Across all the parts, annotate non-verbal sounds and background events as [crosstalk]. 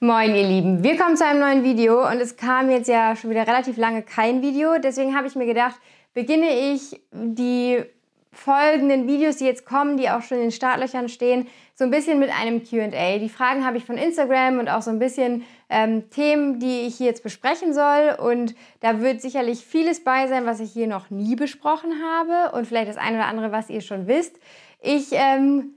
Moin ihr Lieben, willkommen zu einem neuen Video und es kam jetzt ja schon wieder relativ lange kein Video, deswegen habe ich mir gedacht, beginne ich die folgenden Videos, die jetzt kommen, die auch schon in den Startlöchern stehen, so ein bisschen mit einem QA. Die Fragen habe ich von Instagram und auch so ein bisschen ähm, Themen, die ich hier jetzt besprechen soll. Und da wird sicherlich vieles bei sein, was ich hier noch nie besprochen habe und vielleicht das eine oder andere, was ihr schon wisst. Ich ähm,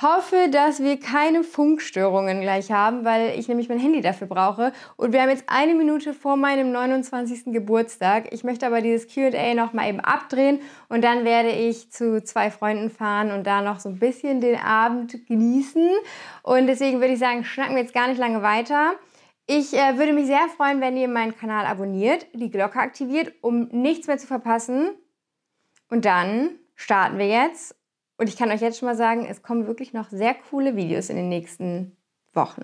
hoffe, dass wir keine Funkstörungen gleich haben, weil ich nämlich mein Handy dafür brauche. Und wir haben jetzt eine Minute vor meinem 29. Geburtstag. Ich möchte aber dieses QA nochmal eben abdrehen und dann werde ich zu zwei Freunden fahren und da noch so ein bisschen den Abend genießen. Und deswegen würde ich sagen, schnacken wir jetzt gar nicht lange weiter. Ich äh, würde mich sehr freuen, wenn ihr meinen Kanal abonniert, die Glocke aktiviert, um nichts mehr zu verpassen. Und dann starten wir jetzt und ich kann euch jetzt schon mal sagen, es kommen wirklich noch sehr coole Videos in den nächsten Wochen.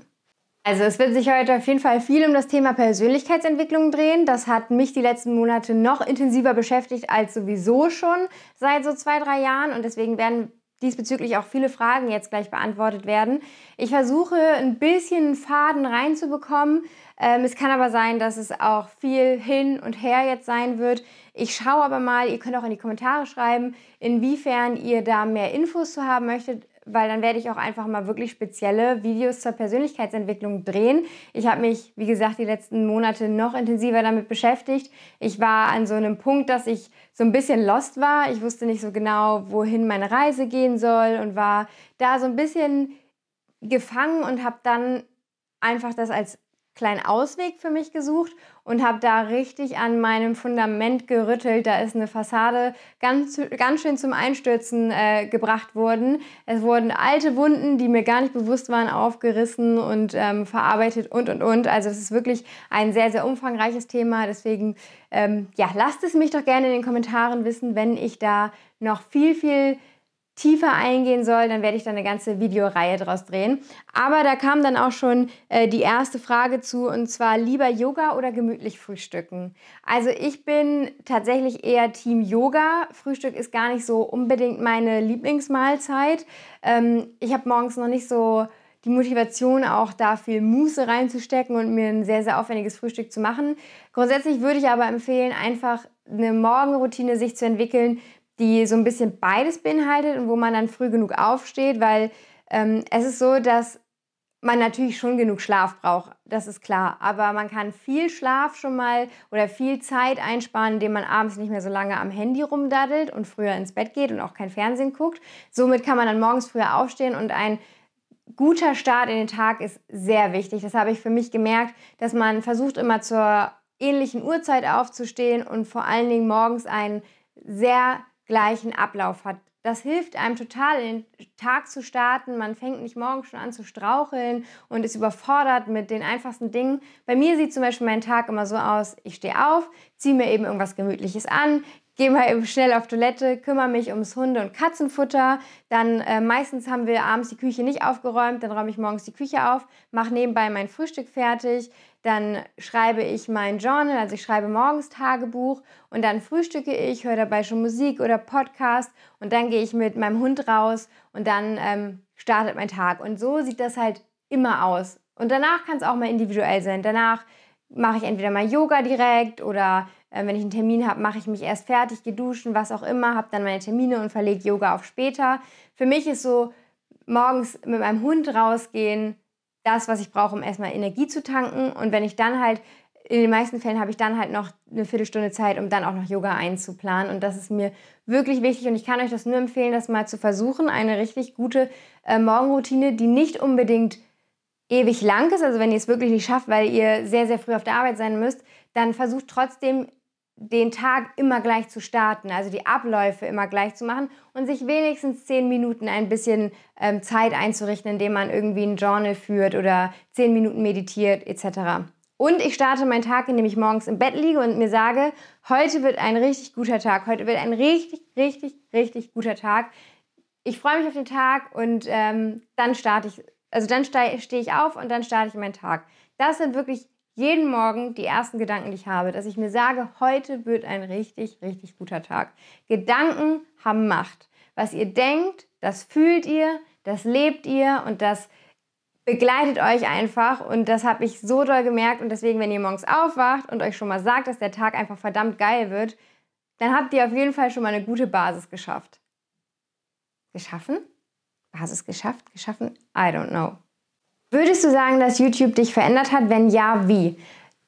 Also es wird sich heute auf jeden Fall viel um das Thema Persönlichkeitsentwicklung drehen. Das hat mich die letzten Monate noch intensiver beschäftigt als sowieso schon seit so zwei, drei Jahren. Und deswegen werden diesbezüglich auch viele Fragen jetzt gleich beantwortet werden. Ich versuche ein bisschen Faden reinzubekommen. Ähm, es kann aber sein, dass es auch viel hin und her jetzt sein wird. Ich schaue aber mal, ihr könnt auch in die Kommentare schreiben, inwiefern ihr da mehr Infos zu haben möchtet, weil dann werde ich auch einfach mal wirklich spezielle Videos zur Persönlichkeitsentwicklung drehen. Ich habe mich, wie gesagt, die letzten Monate noch intensiver damit beschäftigt. Ich war an so einem Punkt, dass ich so ein bisschen lost war. Ich wusste nicht so genau, wohin meine Reise gehen soll und war da so ein bisschen gefangen und habe dann einfach das als kleinen Ausweg für mich gesucht und habe da richtig an meinem Fundament gerüttelt. Da ist eine Fassade ganz, ganz schön zum Einstürzen äh, gebracht worden. Es wurden alte Wunden, die mir gar nicht bewusst waren, aufgerissen und ähm, verarbeitet und, und, und. Also es ist wirklich ein sehr, sehr umfangreiches Thema. Deswegen, ähm, ja, lasst es mich doch gerne in den Kommentaren wissen, wenn ich da noch viel, viel tiefer eingehen soll, dann werde ich da eine ganze Videoreihe draus drehen. Aber da kam dann auch schon äh, die erste Frage zu und zwar lieber Yoga oder gemütlich frühstücken. Also ich bin tatsächlich eher Team Yoga. Frühstück ist gar nicht so unbedingt meine Lieblingsmahlzeit. Ähm, ich habe morgens noch nicht so die Motivation, auch da viel Muße reinzustecken und mir ein sehr, sehr aufwendiges Frühstück zu machen. Grundsätzlich würde ich aber empfehlen, einfach eine Morgenroutine sich zu entwickeln, die so ein bisschen beides beinhaltet und wo man dann früh genug aufsteht, weil ähm, es ist so, dass man natürlich schon genug Schlaf braucht, das ist klar. Aber man kann viel Schlaf schon mal oder viel Zeit einsparen, indem man abends nicht mehr so lange am Handy rumdaddelt und früher ins Bett geht und auch kein Fernsehen guckt. Somit kann man dann morgens früher aufstehen und ein guter Start in den Tag ist sehr wichtig. Das habe ich für mich gemerkt, dass man versucht immer zur ähnlichen Uhrzeit aufzustehen und vor allen Dingen morgens einen sehr gleichen Ablauf hat. Das hilft einem total, den Tag zu starten. Man fängt nicht morgens schon an zu straucheln und ist überfordert mit den einfachsten Dingen. Bei mir sieht zum Beispiel mein Tag immer so aus, ich stehe auf, ziehe mir eben irgendwas Gemütliches an, gehe mal eben schnell auf Toilette, kümmere mich ums Hunde- und Katzenfutter. Dann äh, meistens haben wir abends die Küche nicht aufgeräumt, dann räume ich morgens die Küche auf, mache nebenbei mein Frühstück fertig, dann schreibe ich mein Journal, also ich schreibe morgens Tagebuch und dann frühstücke ich, höre dabei schon Musik oder Podcast und dann gehe ich mit meinem Hund raus und dann ähm, startet mein Tag. Und so sieht das halt immer aus. Und danach kann es auch mal individuell sein. Danach mache ich entweder mal Yoga direkt oder äh, wenn ich einen Termin habe, mache ich mich erst fertig, geduschen, was auch immer, habe dann meine Termine und verlege Yoga auf später. Für mich ist so morgens mit meinem Hund rausgehen das, was ich brauche, um erstmal Energie zu tanken. Und wenn ich dann halt, in den meisten Fällen habe ich dann halt noch eine Viertelstunde Zeit, um dann auch noch Yoga einzuplanen. Und das ist mir wirklich wichtig. Und ich kann euch das nur empfehlen, das mal zu versuchen. Eine richtig gute äh, Morgenroutine, die nicht unbedingt ewig lang ist. Also wenn ihr es wirklich nicht schafft, weil ihr sehr, sehr früh auf der Arbeit sein müsst, dann versucht trotzdem den Tag immer gleich zu starten, also die Abläufe immer gleich zu machen und sich wenigstens zehn Minuten ein bisschen ähm, Zeit einzurichten, indem man irgendwie ein Journal führt oder zehn Minuten meditiert etc. Und ich starte meinen Tag, indem ich morgens im Bett liege und mir sage, heute wird ein richtig guter Tag, heute wird ein richtig, richtig, richtig guter Tag. Ich freue mich auf den Tag und ähm, dann starte ich, also dann stehe ich auf und dann starte ich meinen Tag. Das sind wirklich jeden Morgen die ersten Gedanken, die ich habe, dass ich mir sage, heute wird ein richtig, richtig guter Tag. Gedanken haben Macht. Was ihr denkt, das fühlt ihr, das lebt ihr und das begleitet euch einfach und das habe ich so doll gemerkt und deswegen, wenn ihr morgens aufwacht und euch schon mal sagt, dass der Tag einfach verdammt geil wird, dann habt ihr auf jeden Fall schon mal eine gute Basis geschafft. Geschaffen? Basis geschafft? Geschaffen? I don't know. Würdest du sagen, dass YouTube dich verändert hat? Wenn ja, wie?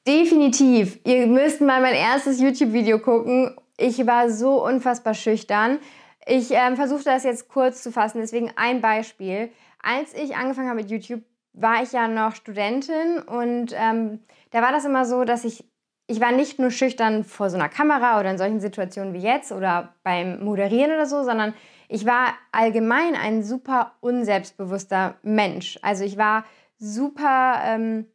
Definitiv. Ihr müsst mal mein erstes YouTube-Video gucken. Ich war so unfassbar schüchtern. Ich ähm, versuche das jetzt kurz zu fassen, deswegen ein Beispiel. Als ich angefangen habe mit YouTube, war ich ja noch Studentin und ähm, da war das immer so, dass ich ich war nicht nur schüchtern vor so einer Kamera oder in solchen Situationen wie jetzt oder beim Moderieren oder so, sondern ich war allgemein ein super unselbstbewusster Mensch. Also ich war super, ähm,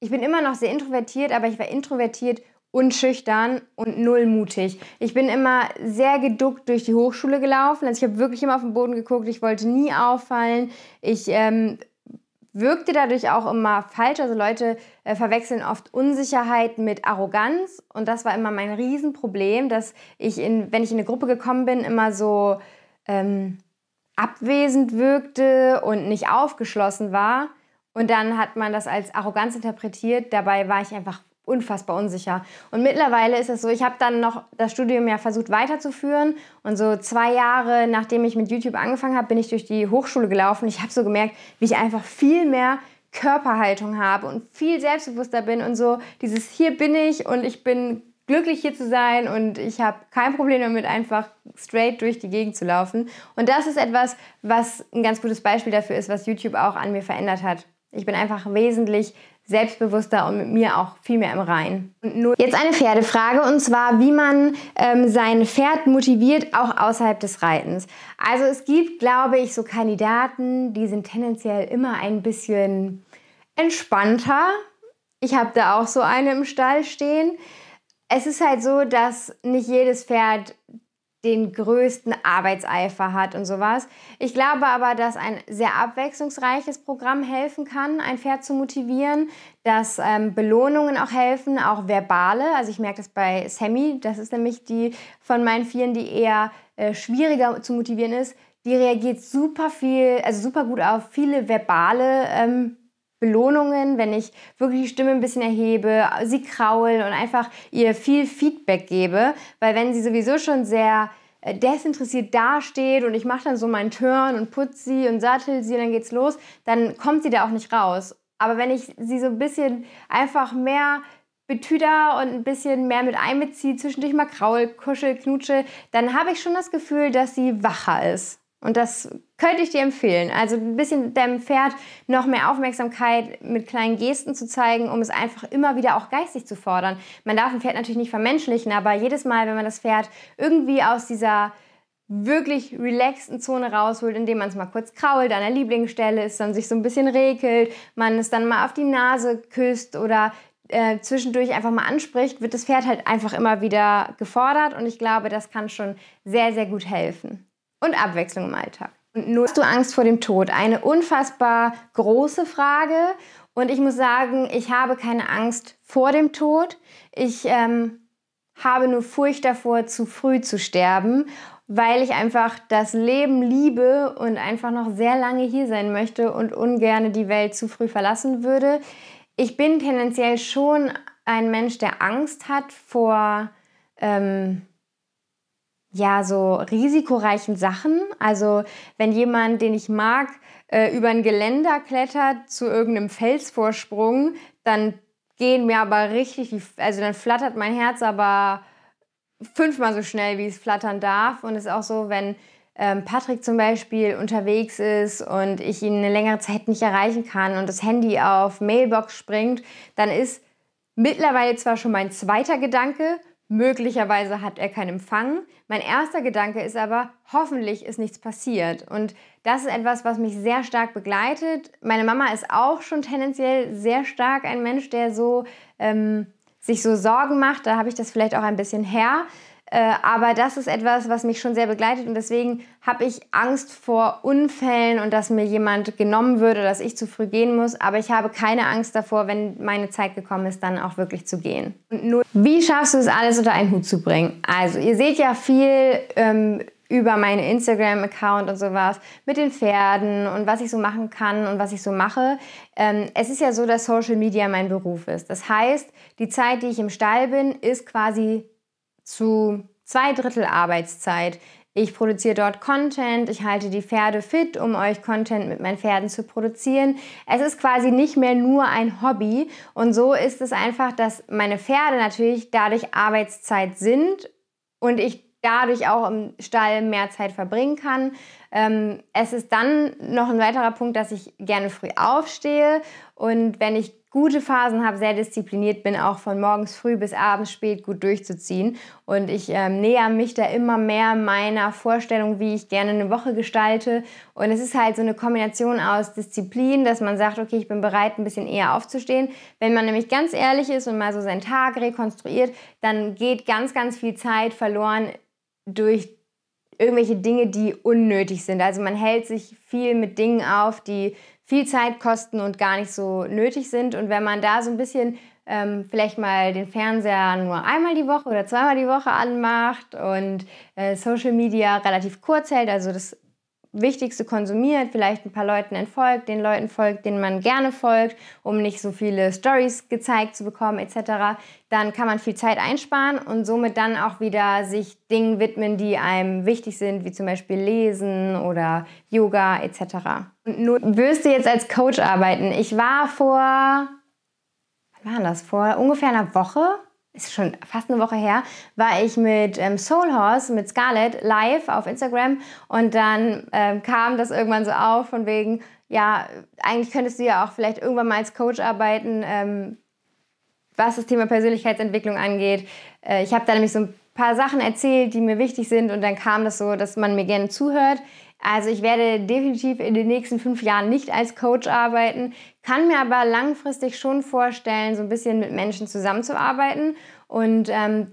ich bin immer noch sehr introvertiert, aber ich war introvertiert und schüchtern und nullmutig. Ich bin immer sehr geduckt durch die Hochschule gelaufen. Also ich habe wirklich immer auf den Boden geguckt. Ich wollte nie auffallen. Ich ähm, wirkte dadurch auch immer falsch. Also Leute äh, verwechseln oft Unsicherheit mit Arroganz und das war immer mein Riesenproblem, dass ich, in, wenn ich in eine Gruppe gekommen bin, immer so ähm, abwesend wirkte und nicht aufgeschlossen war. Und dann hat man das als Arroganz interpretiert. Dabei war ich einfach unfassbar unsicher. Und mittlerweile ist es so, ich habe dann noch das Studium ja versucht weiterzuführen und so zwei Jahre nachdem ich mit YouTube angefangen habe, bin ich durch die Hochschule gelaufen. Ich habe so gemerkt, wie ich einfach viel mehr Körperhaltung habe und viel selbstbewusster bin und so dieses hier bin ich und ich bin glücklich hier zu sein und ich habe kein Problem damit, einfach straight durch die Gegend zu laufen. Und das ist etwas, was ein ganz gutes Beispiel dafür ist, was YouTube auch an mir verändert hat. Ich bin einfach wesentlich selbstbewusster und mit mir auch viel mehr im Rein. Jetzt eine Pferdefrage und zwar, wie man ähm, sein Pferd motiviert, auch außerhalb des Reitens. Also es gibt, glaube ich, so Kandidaten, die sind tendenziell immer ein bisschen entspannter. Ich habe da auch so eine im Stall stehen. Es ist halt so, dass nicht jedes Pferd den größten Arbeitseifer hat und sowas. Ich glaube aber, dass ein sehr abwechslungsreiches Programm helfen kann, ein Pferd zu motivieren, dass ähm, Belohnungen auch helfen, auch verbale. Also ich merke das bei Sammy, das ist nämlich die von meinen Vieren, die eher äh, schwieriger zu motivieren ist. Die reagiert super viel, also super gut auf viele verbale ähm, Belohnungen, wenn ich wirklich die Stimme ein bisschen erhebe, sie kraulen und einfach ihr viel Feedback gebe, weil wenn sie sowieso schon sehr äh, desinteressiert dasteht und ich mache dann so meinen Turn und putz sie und sattel sie und dann geht's los, dann kommt sie da auch nicht raus. Aber wenn ich sie so ein bisschen einfach mehr betüder und ein bisschen mehr mit einbeziehe, zwischendurch mal kraul, kuschel, knutsche, dann habe ich schon das Gefühl, dass sie wacher ist. Und das könnte ich dir empfehlen. Also ein bisschen deinem Pferd noch mehr Aufmerksamkeit mit kleinen Gesten zu zeigen, um es einfach immer wieder auch geistig zu fordern. Man darf ein Pferd natürlich nicht vermenschlichen, aber jedes Mal, wenn man das Pferd irgendwie aus dieser wirklich relaxten Zone rausholt, indem man es mal kurz krault, an der Lieblingsstelle ist, dann sich so ein bisschen regelt, man es dann mal auf die Nase küsst oder äh, zwischendurch einfach mal anspricht, wird das Pferd halt einfach immer wieder gefordert und ich glaube, das kann schon sehr, sehr gut helfen und Abwechslung im Alltag. Und nur hast du Angst vor dem Tod? Eine unfassbar große Frage. Und ich muss sagen, ich habe keine Angst vor dem Tod. Ich ähm, habe nur Furcht davor, zu früh zu sterben, weil ich einfach das Leben liebe und einfach noch sehr lange hier sein möchte und ungerne die Welt zu früh verlassen würde. Ich bin tendenziell schon ein Mensch, der Angst hat vor ähm, ja, so risikoreichen Sachen. Also wenn jemand, den ich mag, äh, über ein Geländer klettert zu irgendeinem Felsvorsprung, dann gehen mir aber richtig also dann flattert mein Herz aber fünfmal so schnell, wie es flattern darf. Und es ist auch so, wenn ähm, Patrick zum Beispiel unterwegs ist und ich ihn eine längere Zeit nicht erreichen kann und das Handy auf Mailbox springt, dann ist mittlerweile zwar schon mein zweiter Gedanke, Möglicherweise hat er keinen Empfang. Mein erster Gedanke ist aber, hoffentlich ist nichts passiert. Und das ist etwas, was mich sehr stark begleitet. Meine Mama ist auch schon tendenziell sehr stark ein Mensch, der so ähm, sich so Sorgen macht. Da habe ich das vielleicht auch ein bisschen her. Äh, aber das ist etwas, was mich schon sehr begleitet und deswegen habe ich Angst vor Unfällen und dass mir jemand genommen würde, dass ich zu früh gehen muss. Aber ich habe keine Angst davor, wenn meine Zeit gekommen ist, dann auch wirklich zu gehen. Wie schaffst du es alles unter einen Hut zu bringen? Also ihr seht ja viel ähm, über meinen Instagram-Account und sowas mit den Pferden und was ich so machen kann und was ich so mache. Ähm, es ist ja so, dass Social Media mein Beruf ist. Das heißt, die Zeit, die ich im Stall bin, ist quasi zu zwei Drittel Arbeitszeit. Ich produziere dort Content, ich halte die Pferde fit, um euch Content mit meinen Pferden zu produzieren. Es ist quasi nicht mehr nur ein Hobby und so ist es einfach, dass meine Pferde natürlich dadurch Arbeitszeit sind und ich dadurch auch im Stall mehr Zeit verbringen kann. Ähm, es ist dann noch ein weiterer Punkt, dass ich gerne früh aufstehe und wenn ich gute Phasen habe, sehr diszipliniert bin, auch von morgens früh bis abends spät gut durchzuziehen. Und ich ähm, näher mich da immer mehr meiner Vorstellung, wie ich gerne eine Woche gestalte. Und es ist halt so eine Kombination aus Disziplin, dass man sagt, okay, ich bin bereit, ein bisschen eher aufzustehen. Wenn man nämlich ganz ehrlich ist und mal so seinen Tag rekonstruiert, dann geht ganz, ganz viel Zeit verloren durch die irgendwelche Dinge, die unnötig sind. Also man hält sich viel mit Dingen auf, die viel Zeit kosten und gar nicht so nötig sind. Und wenn man da so ein bisschen ähm, vielleicht mal den Fernseher nur einmal die Woche oder zweimal die Woche anmacht und äh, Social Media relativ kurz hält, also das Wichtigste konsumiert, vielleicht ein paar Leuten entfolgt, den Leuten folgt, denen man gerne folgt, um nicht so viele Stories gezeigt zu bekommen etc., dann kann man viel Zeit einsparen und somit dann auch wieder sich Dingen widmen, die einem wichtig sind, wie zum Beispiel Lesen oder Yoga etc. Und nur wirst du jetzt als Coach arbeiten. Ich war vor, wann war das? Vor ungefähr einer Woche ist schon fast eine Woche her, war ich mit ähm, Soul Horse, mit Scarlett, live auf Instagram und dann ähm, kam das irgendwann so auf von wegen, ja, eigentlich könntest du ja auch vielleicht irgendwann mal als Coach arbeiten, ähm, was das Thema Persönlichkeitsentwicklung angeht. Äh, ich habe da nämlich so ein paar Sachen erzählt, die mir wichtig sind und dann kam das so, dass man mir gerne zuhört also ich werde definitiv in den nächsten fünf Jahren nicht als Coach arbeiten, kann mir aber langfristig schon vorstellen, so ein bisschen mit Menschen zusammenzuarbeiten und ähm,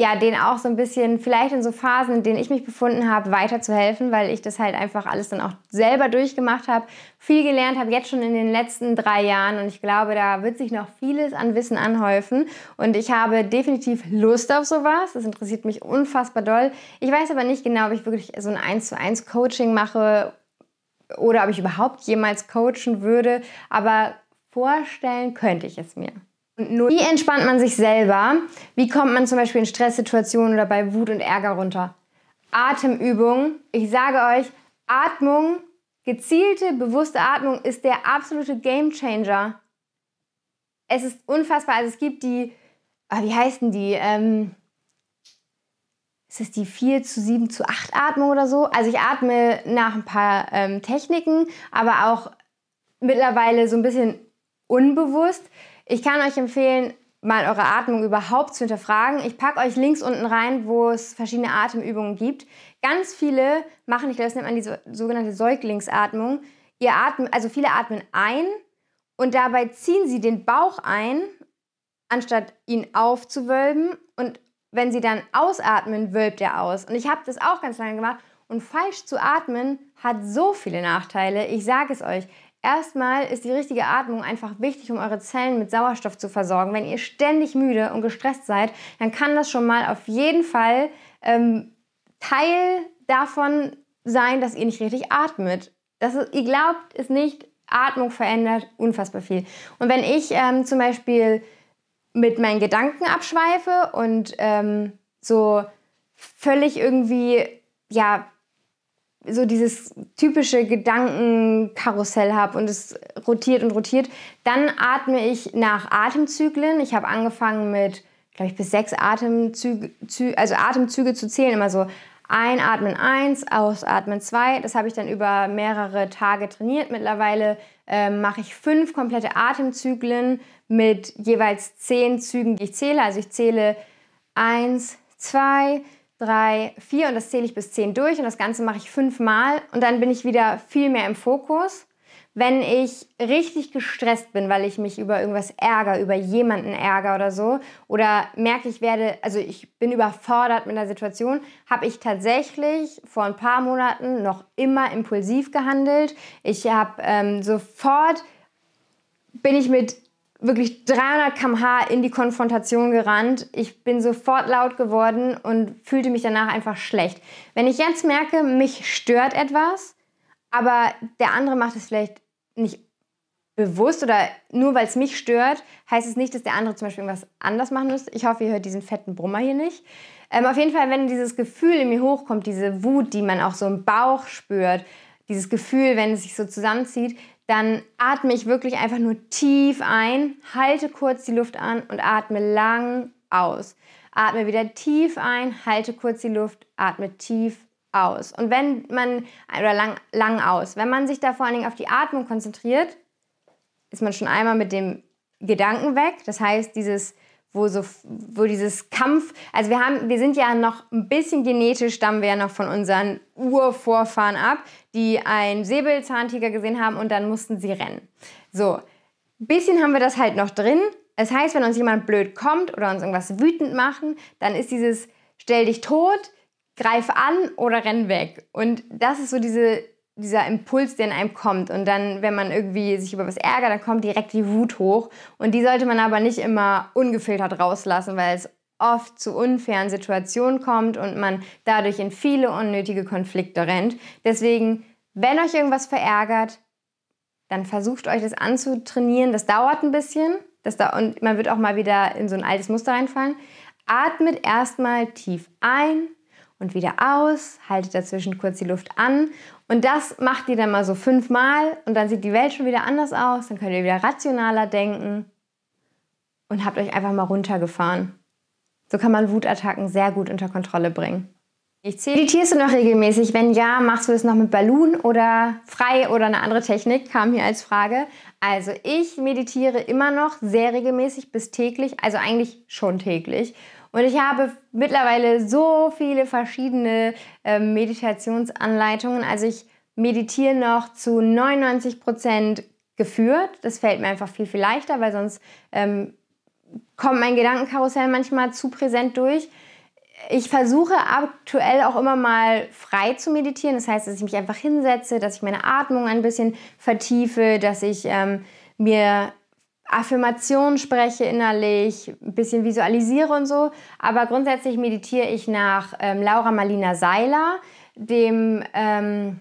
ja, denen auch so ein bisschen, vielleicht in so Phasen, in denen ich mich befunden habe, weiterzuhelfen, weil ich das halt einfach alles dann auch selber durchgemacht habe, viel gelernt habe, jetzt schon in den letzten drei Jahren und ich glaube, da wird sich noch vieles an Wissen anhäufen und ich habe definitiv Lust auf sowas, das interessiert mich unfassbar doll. Ich weiß aber nicht genau, ob ich wirklich so ein 1 zu 1 Coaching mache oder ob ich überhaupt jemals coachen würde, aber vorstellen könnte ich es mir. Wie entspannt man sich selber? Wie kommt man zum Beispiel in Stresssituationen oder bei Wut und Ärger runter? Atemübung. Ich sage euch, Atmung, gezielte, bewusste Atmung ist der absolute Gamechanger. Es ist unfassbar. Also es gibt die, ah, wie heißen die? Ähm, ist es die 4 zu 7 zu 8 Atmung oder so? Also ich atme nach ein paar ähm, Techniken, aber auch mittlerweile so ein bisschen unbewusst. Ich kann euch empfehlen, mal eure Atmung überhaupt zu hinterfragen. Ich packe euch links unten rein, wo es verschiedene Atemübungen gibt. Ganz viele machen, ich glaube, das nennt man die sogenannte Säuglingsatmung. Ihr atmet, also viele atmen ein und dabei ziehen sie den Bauch ein, anstatt ihn aufzuwölben. Und wenn sie dann ausatmen, wölbt er aus. Und ich habe das auch ganz lange gemacht. Und falsch zu atmen hat so viele Nachteile. Ich sage es euch. Erstmal ist die richtige Atmung einfach wichtig, um eure Zellen mit Sauerstoff zu versorgen. Wenn ihr ständig müde und gestresst seid, dann kann das schon mal auf jeden Fall ähm, Teil davon sein, dass ihr nicht richtig atmet. Das ist, ihr glaubt es nicht, Atmung verändert unfassbar viel. Und wenn ich ähm, zum Beispiel mit meinen Gedanken abschweife und ähm, so völlig irgendwie, ja, so dieses typische Gedankenkarussell habe und es rotiert und rotiert, dann atme ich nach Atemzyklen. Ich habe angefangen mit, glaube ich, bis sechs Atemzüge, also Atemzüge zu zählen, immer so Einatmen eins, ausatmen zwei. Das habe ich dann über mehrere Tage trainiert. Mittlerweile äh, mache ich fünf komplette Atemzyklen mit jeweils zehn Zügen, die ich zähle. Also ich zähle eins, zwei, drei, drei, vier und das zähle ich bis zehn durch und das Ganze mache ich fünfmal und dann bin ich wieder viel mehr im Fokus. Wenn ich richtig gestresst bin, weil ich mich über irgendwas ärgere, über jemanden ärgere oder so, oder merke, ich werde, also ich bin überfordert mit der Situation, habe ich tatsächlich vor ein paar Monaten noch immer impulsiv gehandelt. Ich habe ähm, sofort bin ich mit wirklich 300 km/h in die Konfrontation gerannt. Ich bin sofort laut geworden und fühlte mich danach einfach schlecht. Wenn ich jetzt merke, mich stört etwas, aber der andere macht es vielleicht nicht bewusst oder nur weil es mich stört, heißt es nicht, dass der andere zum Beispiel irgendwas anders machen muss. Ich hoffe, ihr hört diesen fetten Brummer hier nicht. Ähm, auf jeden Fall, wenn dieses Gefühl in mir hochkommt, diese Wut, die man auch so im Bauch spürt, dieses Gefühl, wenn es sich so zusammenzieht, dann atme ich wirklich einfach nur tief ein, halte kurz die Luft an und atme lang aus. Atme wieder tief ein, halte kurz die Luft, atme tief aus. Und wenn man, oder lang, lang aus, wenn man sich da vor allen Dingen auf die Atmung konzentriert, ist man schon einmal mit dem Gedanken weg. Das heißt, dieses wo so wo dieses Kampf, also wir haben, wir sind ja noch ein bisschen genetisch, stammen wir ja noch von unseren Urvorfahren ab, die einen Säbelzahntiger gesehen haben und dann mussten sie rennen. So, ein bisschen haben wir das halt noch drin. Das heißt, wenn uns jemand blöd kommt oder uns irgendwas wütend machen, dann ist dieses stell dich tot, greif an oder renn weg. Und das ist so diese dieser Impuls, der in einem kommt. Und dann, wenn man irgendwie sich über was ärgert, dann kommt direkt die Wut hoch. Und die sollte man aber nicht immer ungefiltert rauslassen, weil es oft zu unfairen Situationen kommt und man dadurch in viele unnötige Konflikte rennt. Deswegen, wenn euch irgendwas verärgert, dann versucht euch das anzutrainieren. Das dauert ein bisschen. Das da, und man wird auch mal wieder in so ein altes Muster reinfallen. Atmet erstmal tief ein und wieder aus, haltet dazwischen kurz die Luft an und das macht ihr dann mal so fünfmal und dann sieht die Welt schon wieder anders aus, dann könnt ihr wieder rationaler denken und habt euch einfach mal runtergefahren. So kann man Wutattacken sehr gut unter Kontrolle bringen. Ich zähle. Meditierst du noch regelmäßig? Wenn ja, machst du es noch mit Ballon oder frei oder eine andere Technik? Kam hier als Frage. Also ich meditiere immer noch sehr regelmäßig bis täglich, also eigentlich schon täglich. Und ich habe mittlerweile so viele verschiedene äh, Meditationsanleitungen. Also ich meditiere noch zu 99 Prozent geführt. Das fällt mir einfach viel, viel leichter, weil sonst ähm, kommt mein Gedankenkarussell manchmal zu präsent durch. Ich versuche aktuell auch immer mal frei zu meditieren. Das heißt, dass ich mich einfach hinsetze, dass ich meine Atmung ein bisschen vertiefe, dass ich ähm, mir Affirmationen spreche innerlich, ein bisschen visualisiere und so. Aber grundsätzlich meditiere ich nach ähm, Laura Marlina Seiler, dem ähm,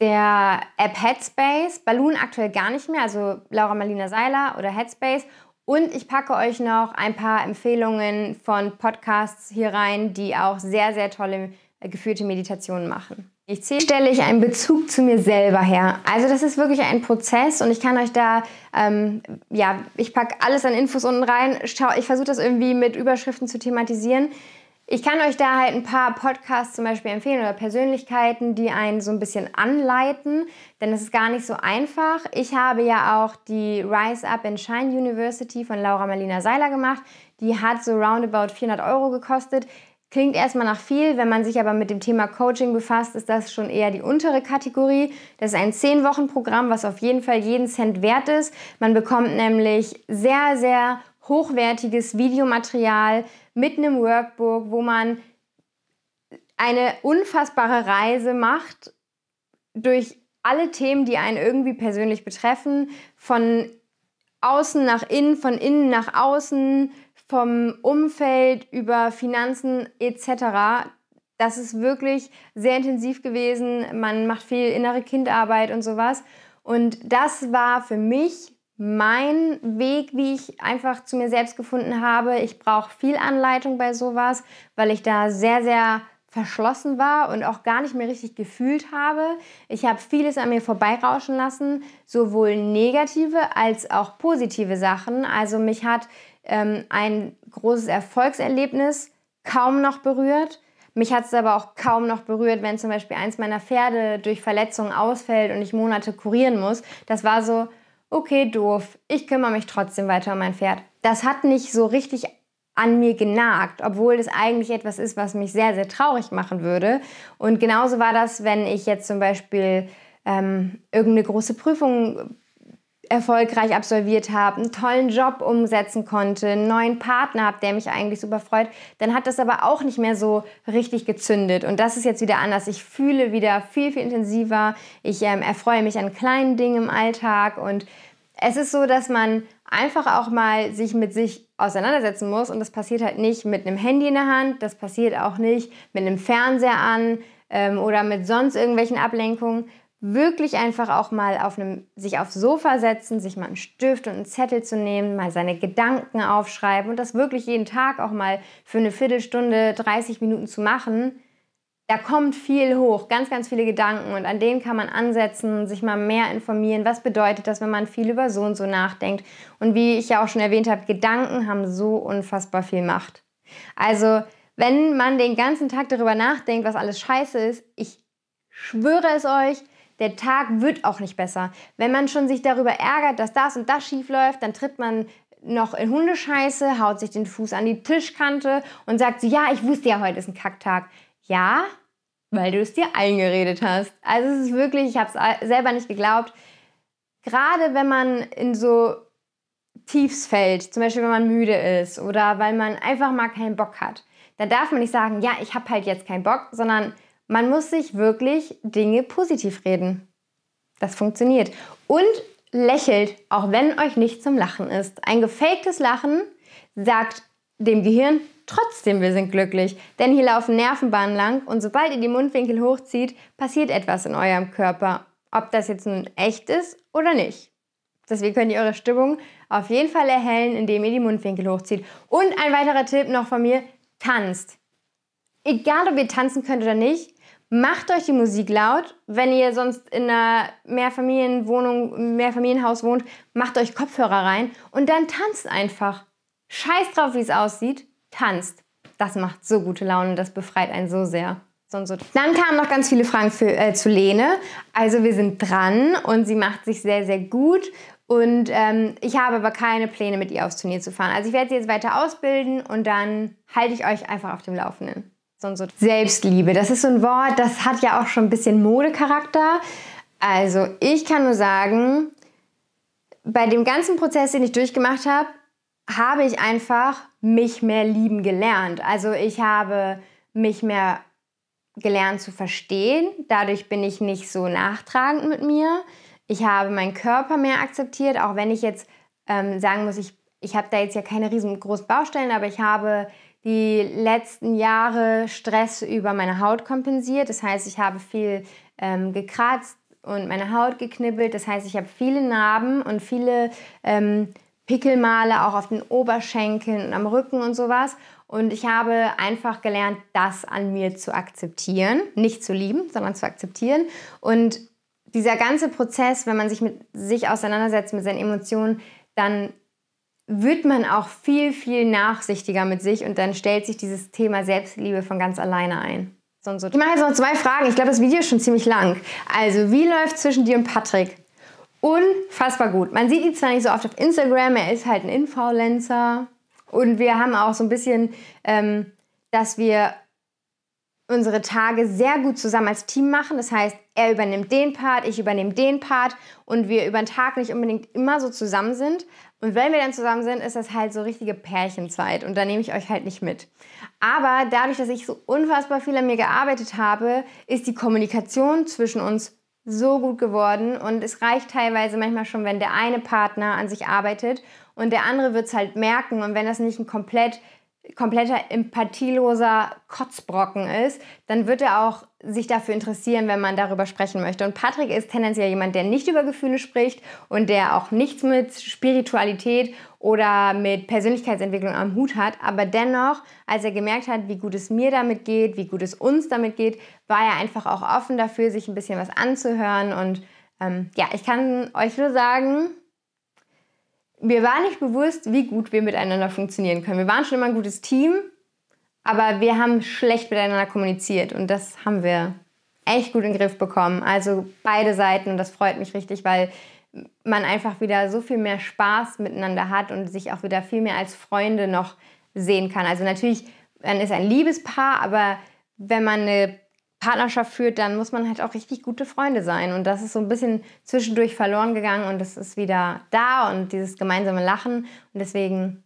der App Headspace, Balloon aktuell gar nicht mehr, also Laura Marlina Seiler oder Headspace. Und ich packe euch noch ein paar Empfehlungen von Podcasts hier rein, die auch sehr, sehr tolle äh, geführte Meditationen machen. Ich zähle, stelle ich einen Bezug zu mir selber her. Also das ist wirklich ein Prozess und ich kann euch da, ähm, ja, ich packe alles an Infos unten rein. Schau, ich versuche das irgendwie mit Überschriften zu thematisieren. Ich kann euch da halt ein paar Podcasts zum Beispiel empfehlen oder Persönlichkeiten, die einen so ein bisschen anleiten, denn es ist gar nicht so einfach. Ich habe ja auch die Rise Up and Shine University von Laura Marlina Seiler gemacht. Die hat so roundabout 400 Euro gekostet. Klingt erstmal nach viel, wenn man sich aber mit dem Thema Coaching befasst, ist das schon eher die untere Kategorie. Das ist ein 10-Wochen-Programm, was auf jeden Fall jeden Cent wert ist. Man bekommt nämlich sehr, sehr hochwertiges Videomaterial mit einem Workbook, wo man eine unfassbare Reise macht durch alle Themen, die einen irgendwie persönlich betreffen, von außen nach innen, von innen nach außen, vom Umfeld über Finanzen etc. Das ist wirklich sehr intensiv gewesen. Man macht viel innere Kindarbeit und sowas. Und das war für mich mein Weg, wie ich einfach zu mir selbst gefunden habe. Ich brauche viel Anleitung bei sowas, weil ich da sehr, sehr verschlossen war und auch gar nicht mehr richtig gefühlt habe. Ich habe vieles an mir vorbeirauschen lassen, sowohl negative als auch positive Sachen. Also mich hat ähm, ein großes Erfolgserlebnis kaum noch berührt. Mich hat es aber auch kaum noch berührt, wenn zum Beispiel eins meiner Pferde durch Verletzungen ausfällt und ich Monate kurieren muss. Das war so, okay, doof, ich kümmere mich trotzdem weiter um mein Pferd. Das hat nicht so richtig an mir genagt, obwohl das eigentlich etwas ist, was mich sehr, sehr traurig machen würde. Und genauso war das, wenn ich jetzt zum Beispiel ähm, irgendeine große Prüfung erfolgreich absolviert habe, einen tollen Job umsetzen konnte, einen neuen Partner habe, der mich eigentlich super freut, dann hat das aber auch nicht mehr so richtig gezündet. Und das ist jetzt wieder anders. Ich fühle wieder viel, viel intensiver. Ich ähm, erfreue mich an kleinen Dingen im Alltag. Und es ist so, dass man einfach auch mal sich mit sich auseinandersetzen muss. Und das passiert halt nicht mit einem Handy in der Hand, das passiert auch nicht mit einem Fernseher an ähm, oder mit sonst irgendwelchen Ablenkungen, wirklich einfach auch mal auf einem, sich aufs Sofa setzen, sich mal einen Stift und einen Zettel zu nehmen, mal seine Gedanken aufschreiben und das wirklich jeden Tag auch mal für eine Viertelstunde, 30 Minuten zu machen, da kommt viel hoch, ganz, ganz viele Gedanken und an denen kann man ansetzen, sich mal mehr informieren, was bedeutet das, wenn man viel über so und so nachdenkt. Und wie ich ja auch schon erwähnt habe, Gedanken haben so unfassbar viel Macht. Also wenn man den ganzen Tag darüber nachdenkt, was alles scheiße ist, ich schwöre es euch, der Tag wird auch nicht besser. Wenn man schon sich darüber ärgert, dass das und das schief läuft, dann tritt man noch in Hundescheiße, haut sich den Fuß an die Tischkante und sagt so, ja, ich wusste ja, heute ist ein Kacktag. Ja, weil du es dir eingeredet hast. Also es ist wirklich, ich habe es selber nicht geglaubt. Gerade wenn man in so Tiefs fällt, zum Beispiel wenn man müde ist oder weil man einfach mal keinen Bock hat, dann darf man nicht sagen, ja, ich habe halt jetzt keinen Bock, sondern man muss sich wirklich Dinge positiv reden. Das funktioniert. Und lächelt, auch wenn euch nicht zum Lachen ist. Ein gefaktes Lachen sagt dem Gehirn trotzdem, wir sind glücklich. Denn hier laufen Nervenbahnen lang und sobald ihr die Mundwinkel hochzieht, passiert etwas in eurem Körper. Ob das jetzt nun echt ist oder nicht. Deswegen könnt ihr eure Stimmung auf jeden Fall erhellen, indem ihr die Mundwinkel hochzieht. Und ein weiterer Tipp noch von mir, tanzt. Egal, ob ihr tanzen könnt oder nicht, Macht euch die Musik laut. Wenn ihr sonst in einer Mehrfamilienwohnung, Mehrfamilienhaus wohnt, macht euch Kopfhörer rein und dann tanzt einfach. Scheiß drauf, wie es aussieht, tanzt. Das macht so gute Laune, das befreit einen so sehr. Dann kamen noch ganz viele Fragen für, äh, zu Lene. Also wir sind dran und sie macht sich sehr, sehr gut. Und ähm, ich habe aber keine Pläne, mit ihr aufs Turnier zu fahren. Also ich werde sie jetzt weiter ausbilden und dann halte ich euch einfach auf dem Laufenden. So Selbstliebe, das ist so ein Wort, das hat ja auch schon ein bisschen Modecharakter. Also ich kann nur sagen, bei dem ganzen Prozess, den ich durchgemacht habe, habe ich einfach mich mehr lieben gelernt. Also ich habe mich mehr gelernt zu verstehen. Dadurch bin ich nicht so nachtragend mit mir. Ich habe meinen Körper mehr akzeptiert, auch wenn ich jetzt ähm, sagen muss, ich, ich habe da jetzt ja keine riesengroßen Baustellen, aber ich habe die letzten Jahre Stress über meine Haut kompensiert. Das heißt, ich habe viel ähm, gekratzt und meine Haut geknibbelt. Das heißt, ich habe viele Narben und viele ähm, Pickelmale auch auf den Oberschenkeln und am Rücken und sowas. Und ich habe einfach gelernt, das an mir zu akzeptieren. Nicht zu lieben, sondern zu akzeptieren. Und dieser ganze Prozess, wenn man sich mit sich auseinandersetzt, mit seinen Emotionen, dann wird man auch viel, viel nachsichtiger mit sich und dann stellt sich dieses Thema Selbstliebe von ganz alleine ein. Und so. Ich mache jetzt noch zwei Fragen. Ich glaube, das Video ist schon ziemlich lang. Also, wie läuft zwischen dir und Patrick? Unfassbar gut. Man sieht ihn zwar nicht so oft auf Instagram, er ist halt ein Influencer. Und wir haben auch so ein bisschen, ähm, dass wir unsere Tage sehr gut zusammen als Team machen. Das heißt, er übernimmt den Part, ich übernehme den Part und wir über den Tag nicht unbedingt immer so zusammen sind. Und wenn wir dann zusammen sind, ist das halt so richtige Pärchenzeit und da nehme ich euch halt nicht mit. Aber dadurch, dass ich so unfassbar viel an mir gearbeitet habe, ist die Kommunikation zwischen uns so gut geworden und es reicht teilweise manchmal schon, wenn der eine Partner an sich arbeitet und der andere wird es halt merken und wenn das nicht ein komplett kompletter empathieloser Kotzbrocken ist, dann wird er auch sich dafür interessieren, wenn man darüber sprechen möchte. Und Patrick ist tendenziell jemand, der nicht über Gefühle spricht und der auch nichts mit Spiritualität oder mit Persönlichkeitsentwicklung am Hut hat. Aber dennoch, als er gemerkt hat, wie gut es mir damit geht, wie gut es uns damit geht, war er einfach auch offen dafür, sich ein bisschen was anzuhören. Und ähm, ja, ich kann euch nur sagen, mir war nicht bewusst, wie gut wir miteinander funktionieren können. Wir waren schon immer ein gutes Team, aber wir haben schlecht miteinander kommuniziert und das haben wir echt gut in den Griff bekommen. Also beide Seiten und das freut mich richtig, weil man einfach wieder so viel mehr Spaß miteinander hat und sich auch wieder viel mehr als Freunde noch sehen kann. Also natürlich, man ist ein Liebespaar, aber wenn man eine Partnerschaft führt, dann muss man halt auch richtig gute Freunde sein. Und das ist so ein bisschen zwischendurch verloren gegangen und es ist wieder da und dieses gemeinsame Lachen. Und deswegen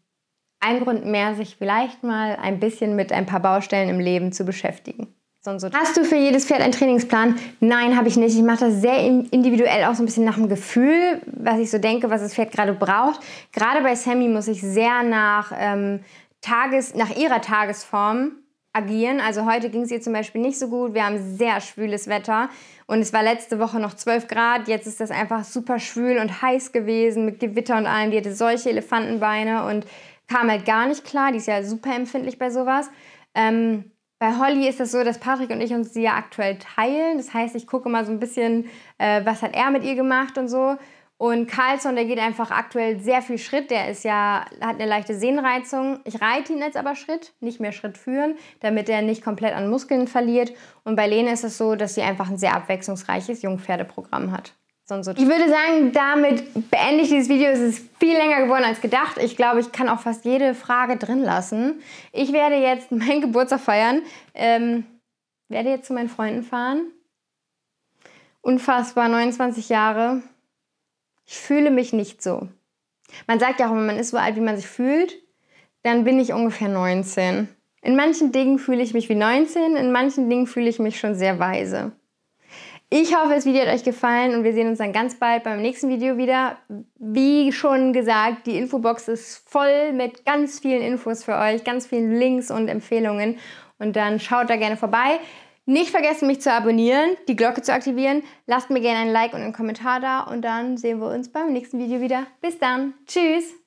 ein Grund mehr, sich vielleicht mal ein bisschen mit ein paar Baustellen im Leben zu beschäftigen. So. Hast du für jedes Pferd einen Trainingsplan? Nein, habe ich nicht. Ich mache das sehr individuell auch so ein bisschen nach dem Gefühl, was ich so denke, was das Pferd gerade braucht. Gerade bei Sammy muss ich sehr nach, ähm, Tages, nach ihrer Tagesform agieren. Also heute ging es ihr zum Beispiel nicht so gut. Wir haben sehr schwüles Wetter und es war letzte Woche noch 12 Grad. Jetzt ist das einfach super schwül und heiß gewesen mit Gewitter und allem. Die hatte solche Elefantenbeine und kam halt gar nicht klar. Die ist ja super empfindlich bei sowas. Ähm, bei Holly ist das so, dass Patrick und ich uns sie ja aktuell teilen. Das heißt, ich gucke mal so ein bisschen, äh, was hat er mit ihr gemacht und so. Und Carlson, der geht einfach aktuell sehr viel Schritt. Der ist ja, hat eine leichte Sehnenreizung. Ich reite ihn jetzt aber Schritt, nicht mehr Schritt führen, damit er nicht komplett an Muskeln verliert. Und bei Lene ist es so, dass sie einfach ein sehr abwechslungsreiches Jungpferdeprogramm hat. Ich würde sagen, damit beende ich dieses Video. Es ist viel länger geworden als gedacht. Ich glaube, ich kann auch fast jede Frage drin lassen. Ich werde jetzt [laughs] meinen Geburtstag feiern, ähm, werde jetzt zu meinen Freunden fahren. Unfassbar, 29 Jahre ich fühle mich nicht so. Man sagt ja auch, wenn man ist so alt, wie man sich fühlt, dann bin ich ungefähr 19. In manchen Dingen fühle ich mich wie 19, in manchen Dingen fühle ich mich schon sehr weise. Ich hoffe, das Video hat euch gefallen und wir sehen uns dann ganz bald beim nächsten Video wieder. Wie schon gesagt, die Infobox ist voll mit ganz vielen Infos für euch, ganz vielen Links und Empfehlungen. Und dann schaut da gerne vorbei. Nicht vergessen, mich zu abonnieren, die Glocke zu aktivieren. Lasst mir gerne ein Like und einen Kommentar da und dann sehen wir uns beim nächsten Video wieder. Bis dann. Tschüss.